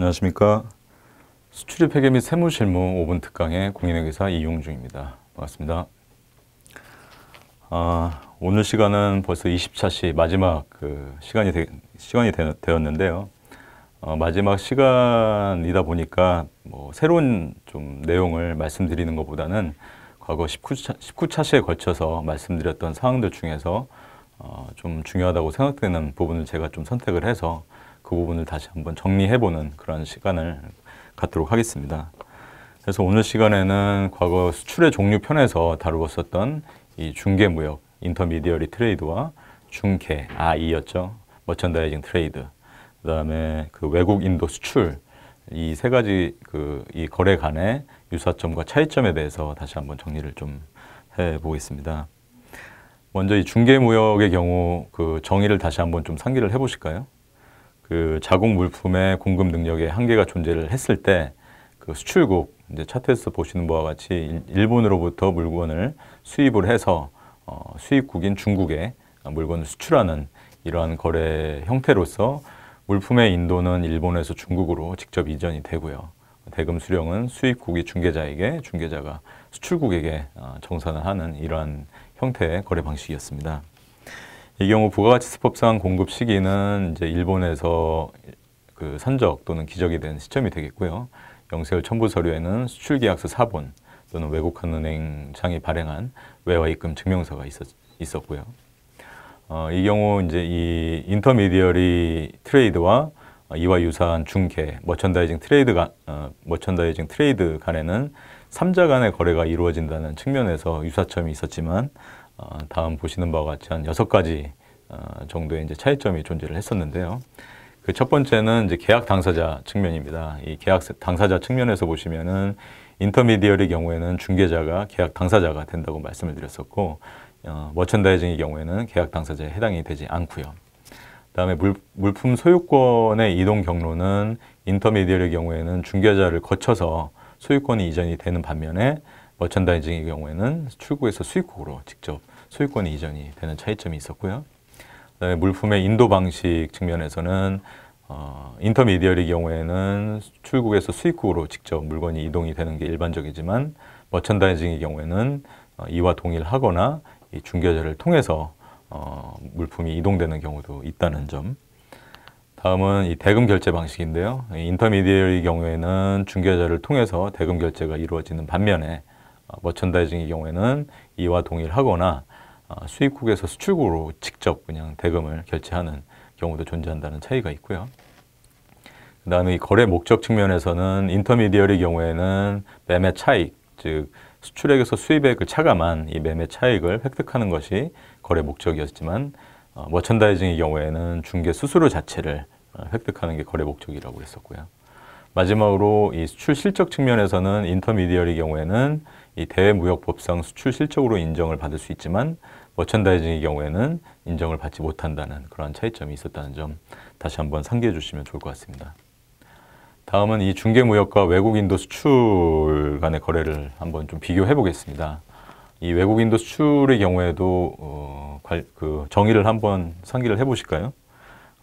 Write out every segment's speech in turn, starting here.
안녕하십니까. 수출입 회계 및 세무 실무 5분 특강의 공인회계사 이용중입니다. 반갑습니다. 아, 오늘 시간은 벌써 20차시 마지막 그 시간이 되, 시간이 되, 었는데요 어, 마지막 시간이다 보니까 뭐 새로운 좀 내용을 말씀드리는 것보다는 과거 19차, 19차시에 걸쳐서 말씀드렸던 사항들 중에서 어, 좀 중요하다고 생각되는 부분을 제가 좀 선택을 해서 그 부분을 다시 한번 정리해보는 그런 시간을 갖도록 하겠습니다. 그래서 오늘 시간에는 과거 수출의 종류 편에서 다루었었던 이 중개무역, 인터미디어리 트레이드와 중개, 아이였죠. 머천다이징 트레이드, 그 다음에 그 외국 인도 수출, 이 세 가지 그 이 거래 간의 유사점과 차이점에 대해서 다시 한번 정리를 좀 해보겠습니다. 먼저 이 중개무역의 경우 그 정의를 다시 한번 좀 상기를 해보실까요? 그 자국 물품의 공급 능력에 한계가 존재를 했을 때 그 수출국 이제 차트에서 보시는 바와 같이 일본으로부터 물건을 수입을 해서 어, 수입국인 중국에 물건을 수출하는 이러한 거래 형태로서 물품의 인도는 일본에서 중국으로 직접 이전이 되고요. 대금 수령은 수입국이 중개자에게 중개자가 수출국에게 어, 정산을 하는 이러한 형태의 거래 방식이었습니다. 이 경우 부가가치세법상 공급 시기는 이제 일본에서 그 산적 또는 기적이 된 시점이 되겠고요. 영세월 첨부 서류에는 수출 계약서 사본 또는 외국한 은행장이 발행한 외화 입금 증명서가 있었, 있었고요. 어, 이 경우 이제 이 인터미디어리 트레이드와 이와 유사한 중개, 머천다이징 트레이드 간, 어, 머천다이징 트레이드 간에는 삼자 간의 거래가 이루어진다는 측면에서 유사점이 있었지만 어, 다음 보시는 바와 같이 한 여섯 가지 어, 정도의 이제 차이점이 존재를 했었는데요. 그 첫 번째는 이제 계약 당사자 측면입니다. 이 계약 당사자 측면에서 보시면은 인터미디어의 경우에는 중개자가 계약 당사자가 된다고 말씀을 드렸었고 어, 머천다이징의 경우에는 계약 당사자에 해당이 되지 않고요. 그다음에 물, 품 소유권의 이동 경로는 인터미디어의 경우에는 중개자를 거쳐서 소유권이 이전이 되는 반면에 머천다이징의 경우에는 출고에서 수입국으로 직접 소유권이 이전이 되는 차이점이 있었고요. 그다음에 물품의 인도 방식 측면에서는 어, 인터미디어의 경우에는 출국에서 수입국으로 직접 물건이 이동이 되는 게 일반적이지만 머천다이징의 경우에는 어, 이와 동일하거나 이 중개자를 통해서 어, 물품이 이동되는 경우도 있다는 점. 다음은 이 대금 결제 방식인데요. 인터미디어의 경우에는 중개자를 통해서 대금 결제가 이루어지는 반면에 머천다이징의 어, 경우에는 이와 동일하거나 어, 수입국에서 수출국으로 직접 그냥 대금을 결제하는 경우도 존재한다는 차이가 있고요. 그 다음에 거래 목적 측면에서는 인터미디어리 경우에는 매매 차익, 즉 수출액에서 수입액을 차감한 이 매매 차익을 획득하는 것이 거래 목적이었지만 머천다이징의 어, 경우에는 중개 수수료 자체를 획득하는 게 거래 목적이라고 했었고요. 마지막으로 이 수출 실적 측면에서는 인터미디어의 경우에는 이 대외 무역법상 수출 실적으로 인정을 받을 수 있지만 머천다이징의 경우에는 인정을 받지 못한다는 그러한 차이점이 있었다는 점 다시 한번 상기해 주시면 좋을 것 같습니다. 다음은 이 중개무역과 외국인도 수출 간의 거래를 한번 좀 비교해 보겠습니다. 이 외국인도 수출의 경우에도 어, 그 정의를 한번 상기를 해 보실까요?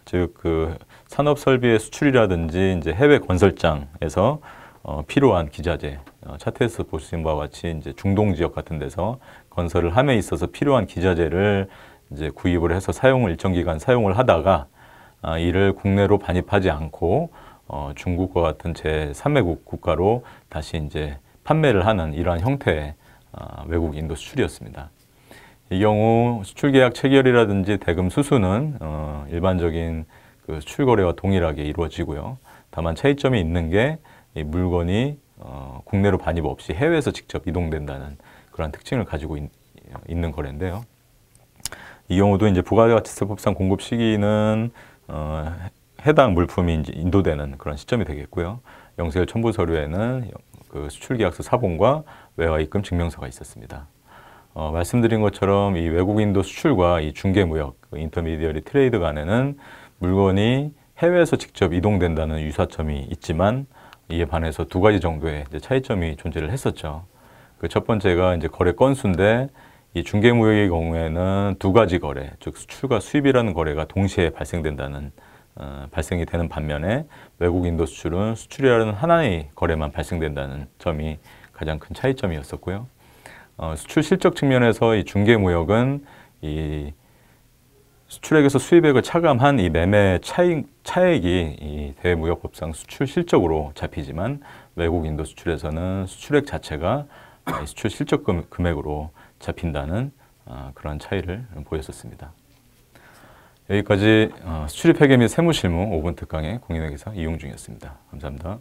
즉그 산업 설비의 수출이라든지 이제 해외 건설장에서 어, 필요한 기자재, 어, 차트에서 보시는 바와 같이 이제 중동 지역 같은 데서 건설을 함에 있어서 필요한 기자재를 이제 구입을 해서 사용을 일정 기간 사용을 하다가 아, 이를 국내로 반입하지 않고 어, 중국과 같은 제3외국 국가로 다시 이제 판매를 하는 이러한 형태의 아, 외국 인도 수출이었습니다. 이 경우 수출 계약 체결이라든지 대금 수수는 어, 일반적인 그 출거래와 동일하게 이루어지고요. 다만 차이점이 있는 게 이 물건이 어, 국내로 반입 없이 해외에서 직접 이동된다는 그런 특징을 가지고 있, 는 거래인데요. 이 경우도 이제 부가가치세법상 공급 시기는 어, 해당 물품이 인도되는 그런 시점이 되겠고요. 영세일 첨부 서류에는 그 수출 계약서 사본과 외화 입금 증명서가 있었습니다. 어, 말씀드린 것처럼 이 외국인도 수출과 이 중개 무역, 그 인터미디어리 트레이드 간에는 물건이 해외에서 직접 이동된다는 유사점이 있지만 이에 반해서 두 가지 정도의 차이점이 존재를 했었죠. 그 첫 번째가 이제 거래 건수인데 이 중개무역의 경우에는 두 가지 거래, 즉 수출과 수입이라는 거래가 동시에 발생된다는 어, 발생이 되는 반면에 외국인도 수출은 수출이라는 하나의 거래만 발생된다는 점이 가장 큰 차이점이었었고요. 어, 수출 실적 측면에서 이 중개무역은 이 수출액에서 수입액을 차감한 이 매매 차익, 차액이 이 대외무역법상 수출 실적으로 잡히지만 외국인도 수출에서는 수출액 자체가 아, 수출 실적 금액으로 잡힌다는 아, 그런 차이를 보였었습니다. 여기까지 어, 수출입 회계 및 세무실무 5분 특강의 공인회계사 이용중이었습니다. 감사합니다.